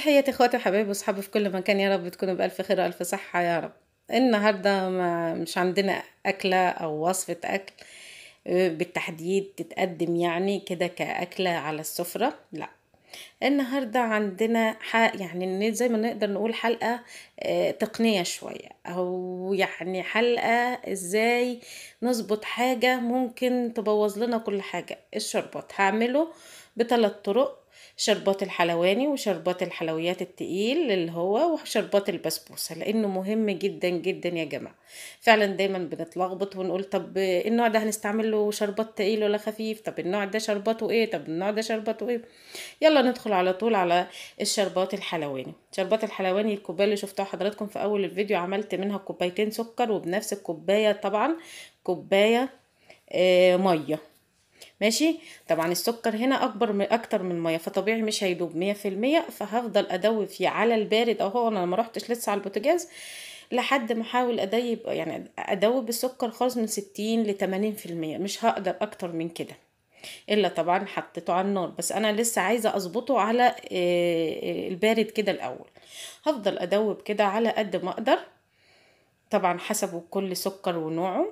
تحياتي اخواتي وحبايبي واصحابي في كل مكان يا رب تكونوا بألف خير وألف صحة يا رب النهاردة ما مش عندنا أكلة أو وصفة أكل آه، بالتحديد تتقدم يعني كده كأكلة على السفرة لا النهاردة عندنا حق يعني زي ما نقدر نقول حلقة آه، تقنية شوية أو يعني حلقة إزاي نظبط حاجة ممكن تبوظ لنا كل حاجة الشربات هعمله بثلاث طرق شربات الحلواني وشربات الحلويات التقيل اللي هو وشربات البسبوسة لأنه مهم جدا جدا يا جماعة فعلا دايما بنتلخبط ونقول طب النوع ده هنستعمله شربات تقيل ولا خفيف طب النوع ده شرباته ايه طب النوع ده شرباته ايه يلا ندخل على طول على الشربات الحلواني شربات الحلواني الكوبايه اللي شفتها حضراتكم في اول الفيديو عملت منها كوبايتين سكر وبنفس الكوبايه طبعا كوبايه آه ميه ماشي طبعا السكر هنا اكبر من اكتر من الميه فطبيعي مش هيدوب مية في المية فهفضل ادوب فيه على البارد اهو انا ما روحتش لسه على البوتاجاز لحد ما احاول اديب يعني ادوب السكر خالص من ستين لتمانين في المية مش هقدر اكتر من كده الا طبعا حطيته على النار بس انا لسه عايزه اظبطه على آه، آه، البارد كده الاول هفضل ادوب كده على قد ما اقدر طبعا حسب كل سكر ونوعه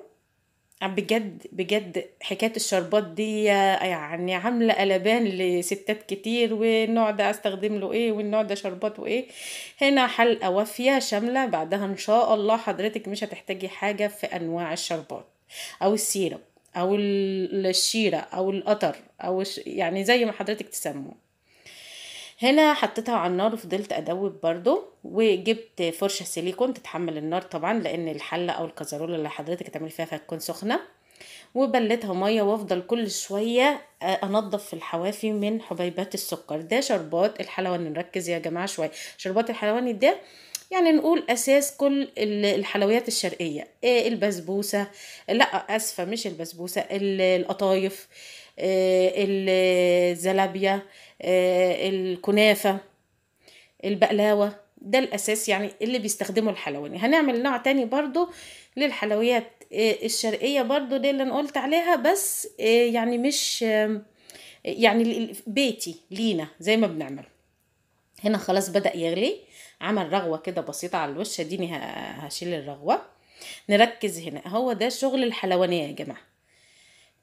بجد بجد حكايه الشربات دي يعني عامله قلبان لستات كتير والنوع ده استخدم له ايه والنوع ده شرباته ايه هنا حلقه وافيه شامله بعدها ان شاء الله حضرتك مش هتحتاجي حاجه في انواع الشربات او السيرب او الشيره او القطر او يعني زي ما حضرتك تسموه هنا حطيتها على النار وفضلت ادوب برضو وجبت فرشه سيليكون تتحمل النار طبعا لان الحله او الكزرولة اللي حضرتك هتعملي فيها هتكون سخنه وبلتها ميه وافضل كل شويه آه، انضف في الحوافي من حبيبات السكر ده شربات الحلواني نركز يا جماعه شويه شربات الحلواني ده يعني نقول اساس كل الحلويات الشرقيه آه، البسبوسه لا اسفه مش البسبوسه القطايف آه، الزلابية آه، الكنافة البقلاوة ده الأساس يعني اللي بيستخدمه الحلواني هنعمل نوع تاني برضو للحلويات آه، الشرقية برضو دي اللي أنا قلت عليها بس يعني مش يعني بيتي لينا زي ما بنعمل هنا خلاص بدأ يغلي عمل رغوة كده بسيطة على الوش اديني هشيل الرغوة نركز هنا هو ده شغل الحلوانية يا جماعة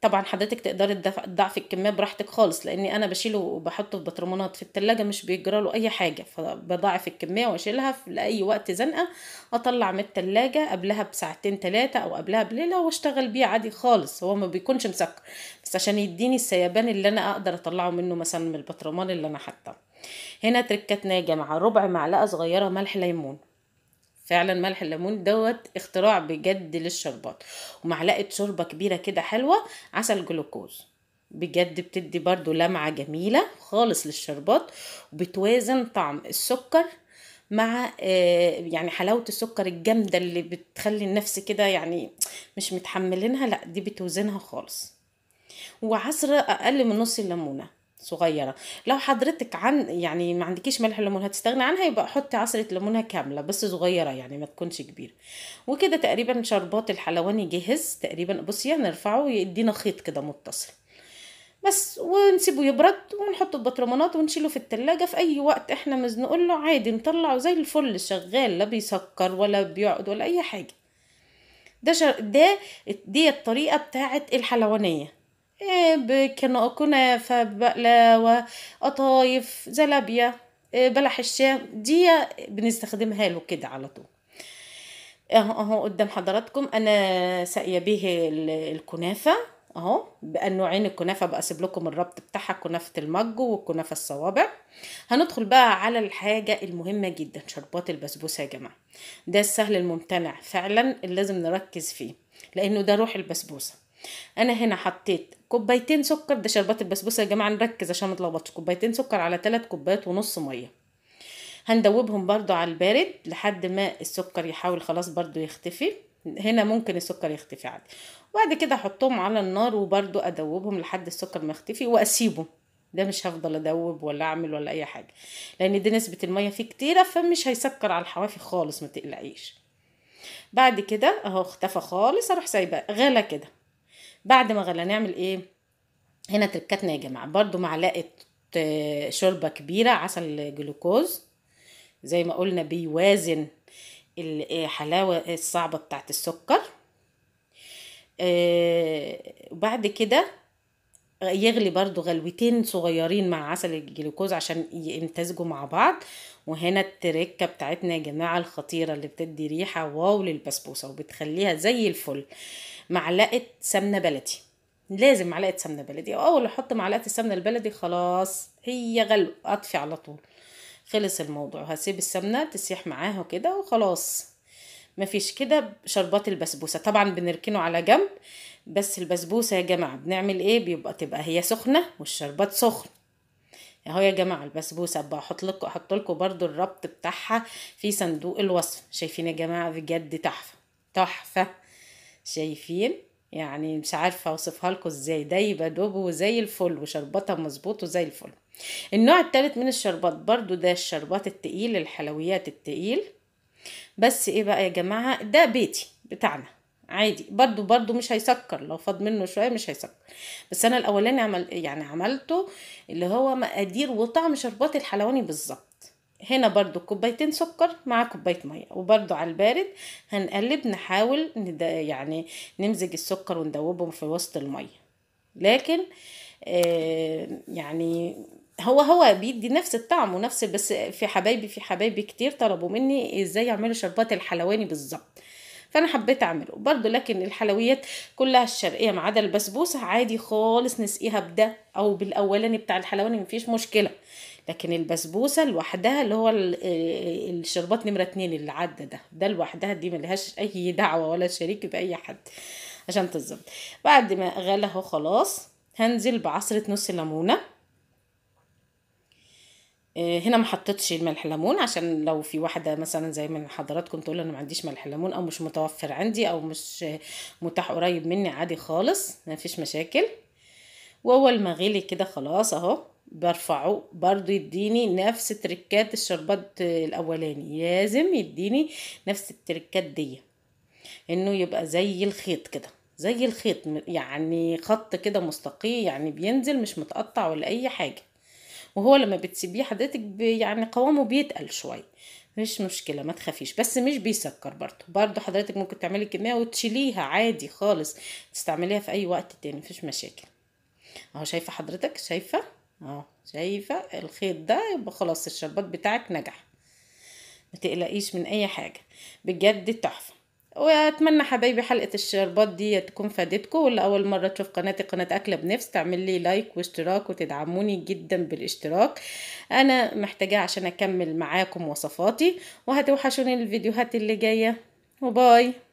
طبعا حضرتك تقدري تضعفي الكميه براحتك خالص لاني انا بشيله وبحطه في بطرمانات في التلاجة مش بيجرى له اي حاجه فبضاعف الكميه واشيلها في لاي وقت زنقه اطلع من التلاجة قبلها بساعتين ثلاثه او قبلها بليله واشتغل بيه عادي خالص هو ما بيكونش مسكر بس عشان يديني السيبان اللي انا اقدر اطلعه منه مثلا من البطرمان اللي انا حاطاه هنا تركتنا يا جماعه ربع معلقه صغيره ملح ليمون فعلا ملح الليمون دوت اختراع بجد للشربات ومعلقه شوربه كبيره كده حلوه عسل جلوكوز بجد بتدي برضو لمعة جميلة خالص للشربات وبتوازن طعم السكر مع آه، يعني حلاوة السكر الجامدة اللي بتخلي النفس كده يعني مش متحملينها لا دي بتوزنها خالص وعصرة أقل من نص الليمونة صغيره لو حضرتك عن يعني ما عندكيش ملح الليمون هتستغني عنها يبقى حطي عصره ليمونه كامله بس صغيره يعني ما تكونش كبيره وكده تقريبا شربات الحلواني جهز تقريبا بصي هنرفعه يدينا خيط كده متصل بس ونسيبه يبرد ونحطه في بطرمانات ونشيله في التلاجة في أي وقت احنا مزنقول له عادي نطلعه زي الفل شغال لا بيسكر ولا بيقعد ولا أي حاجة ده شر... ده دي الطريقة بتاعت الحلوانية كنافة بقلاوة قطايف زلابية بلح الشام دي بنستخدمها له كده على طول اهو اهو قدام حضراتكم انا ساقيه به الكنافه اهو بقى نوعين الكنافه بقى لكم الربط بتاعها كنافه المج والكنافه الصوابع هندخل بقى على الحاجه المهمه جدا شربات البسبوسه يا جماعه ده السهل الممتنع فعلا اللي لازم نركز فيه لانه ده روح البسبوسه انا هنا حطيت كوبايتين سكر ده شربات البسبوسه يا جماعه نركز عشان ما كوبايتين سكر على 3 كوبايات ونص ميه هندوبهم برضو على البارد لحد ما السكر يحاول خلاص برضو يختفي هنا ممكن السكر يختفي عادي وبعد كده احطهم على النار وبرضو ادوبهم لحد السكر ما يختفي واسيبه ده مش هفضل ادوب ولا اعمل ولا اي حاجه لان دي نسبه الميه فيه كتيره فمش هيسكر على الحوافي خالص ما تقلقيش بعد كده اهو اختفى خالص اروح سايباه غلى كده بعد ما غلى نعمل ايه هنا تركتنا يا جماعه برضو معلقه آه، شوربه كبيره عسل جلوكوز زي ما قلنا بيوازن الحلاوه آه، آه، الصعبه بتاعت السكر وبعد كده يغلي برضو غلوتين صغيرين مع عسل الجلوكوز عشان يمتزجوا مع بعض وهنا التركة بتاعتنا يا جماعة الخطيرة اللي بتدي ريحة واو للبسبوسة وبتخليها زي الفل معلقة سمنة بلدي لازم معلقة سمنة بلدي أول أحط معلقة السمنة البلدي خلاص هي غلو أطفي على طول خلص الموضوع هسيب السمنة تسيح معاها كده وخلاص مفيش كده شربات البسبوسة طبعا بنركنه على جنب بس البسبوسة يا جماعة بنعمل ايه بيبقى تبقى هي سخنة والشربات سخن اهو يا جماعه البسبوسه بقى احط لكم احط لكم برضو الربط بتاعها في صندوق الوصف شايفين يا جماعه بجد تحفه تحفه شايفين يعني مش عارفه اوصفها لكم ازاي دايبه دوب وزي الفل وشربتها مظبوط وزي الفل النوع الثالث من الشربات برضو ده الشربات التقيل الحلويات التقيل بس ايه بقى يا جماعه ده بيتي بتاعنا عادي برضو برضو مش هيسكر لو فاض منه شويه مش هيسكر بس انا الاولاني عمل يعني عملته اللي هو مقادير وطعم شربات الحلواني بالظبط هنا برضو كوبايتين سكر مع كوبايه ميه وبرضو على البارد هنقلب نحاول ند... يعني نمزج السكر وندوبه في وسط الميه لكن آه يعني هو هو بيدي نفس الطعم ونفس بس في حبايبي في حبايبي كتير طلبوا مني ازاي اعملوا شربات الحلواني بالظبط فانا حبيت اعمله برضو لكن الحلويات كلها الشرقيه ما عدا البسبوسه عادي خالص نسقيها بده او بالاولاني بتاع الحلواني مفيش مشكله لكن البسبوسه لوحدها اللي هو آه، الشربات نمره اتنين اللي عدى ده ده لوحدها دي ملهاش اي دعوه ولا شريك باي حد عشان تظبط بعد ما غلى خلاص هنزل بعصره نص ليمونه آه، هنا ما حطيتش ملح ليمون عشان لو في واحده مثلا زي من حضراتكم تقول انا ما عنديش ملح ليمون او مش متوفر عندي او مش متاح قريب مني عادي خالص ما فيش مشاكل واول ما غلي كده خلاص اهو برفعه برضو يديني نفس تركات الشربات الاولاني لازم يديني نفس التركات دي انه يبقى زي الخيط كده زي الخيط يعني خط كده مستقيم يعني بينزل مش متقطع ولا اي حاجه وهو لما بتسيبيه حضرتك يعني قوامه بيتقل شويه مش مشكله ما تخافيش بس مش بيسكر برضه برضه حضرتك ممكن تعملي كميه وتشيليها عادي خالص تستعمليها في اي وقت تاني مفيش مشاكل اهو شايفه حضرتك شايفه اهو شايفه الخيط ده يبقى خلاص الشربات بتاعك نجح ما تقلقيش من اي حاجه بجد تحفه واتمنى حبايبي حلقه الشربات دي تكون فادتكم ولا اول مره تشوف قناتي قناه اكله بنفس تعمل لي لايك واشتراك وتدعموني جدا بالاشتراك انا محتاجاه عشان اكمل معاكم وصفاتي وهتوحشوني الفيديوهات اللي جايه وباي